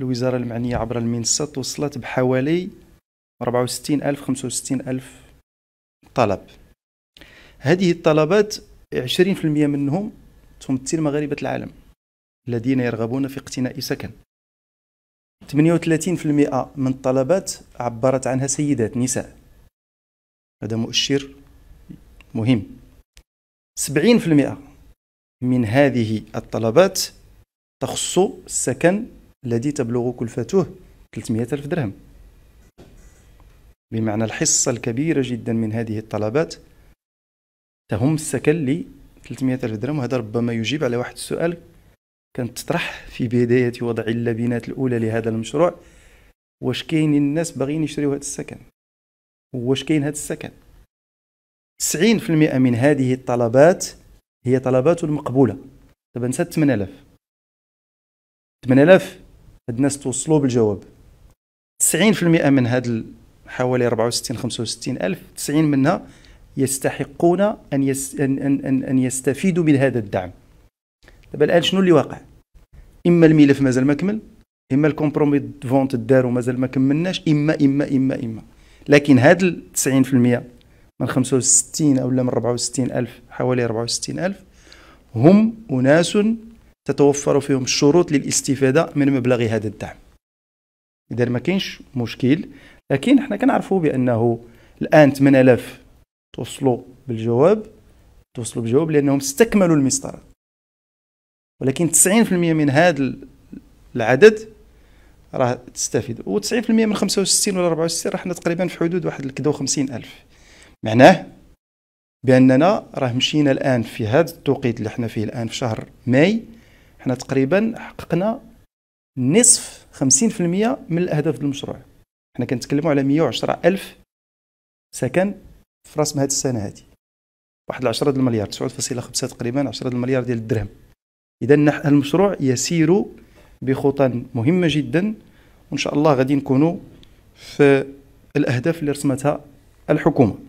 الوزارة المعنية عبر المنصة توصلت بحوالي 64 ألف 65 ألف طلب هذه الطلبات 20% منهم تمثل مغاربة العالم الذين يرغبون في اقتناء سكن 38% من الطلبات عبرت عنها سيدات نساء هذا مؤشر مهم 70% من هذه الطلبات تخص السكن الذي تبلغ كلفته 300 ألف درهم بمعنى الحصة الكبيرة جدا من هذه الطلبات تهم السكن ل 300 ألف درهم وهذا ربما يجيب على واحد السؤال كانت تطرح في بداية وضع اللبنات الأولى لهذا المشروع واش كاين الناس باغيين يشريو هذا السكن واش كاين هذا السكن 90% من هذه الطلبات هي طلبات مقبولة دابا نسات 8000 8000 هاد الناس توصلوا بالجواب 90% من هاد حوالي 64 65 الف 90 منها يستحقون ان يس ان ان ان يستفيدوا من هذا الدعم دابا الان شنو اللي واقع اما الملف مازال ما كمل اما الكومبرومي فونت دار ومازال ما كملناش اما اما اما اما لكن هاد 90% من 65 او من 64 الف حوالي 64 الف هم اناس تتوفر فيهم الشروط للاستفادة من مبلغ هذا الدعم إذا ما كاينش مشكل لكن حنا كنعرفوا بأنه الآن 8000 توصلوا بالجواب توصلوا بالجواب لأنهم استكملوا المسطرة ولكن 90% من هذا العدد راه تستفيد و90% من 65 ولا 64 راه حنا تقريبا في حدود واحد الكدا 50 ألف معناه باننا راه مشينا الان في هذا التوقيت اللي حنا فيه الان في شهر ماي حنا تقريبا حققنا نصف 50% من الاهداف ديال المشروع حنا كنتكلموا على 110 الف سكن في راس هذه السنه هذه واحد 10 المليار 9.5 تقريبا 10 المليار ديال الدرهم اذا المشروع يسير بخطى مهمه جدا وان شاء الله غادي نكونوا في الاهداف اللي رسمتها الحكومه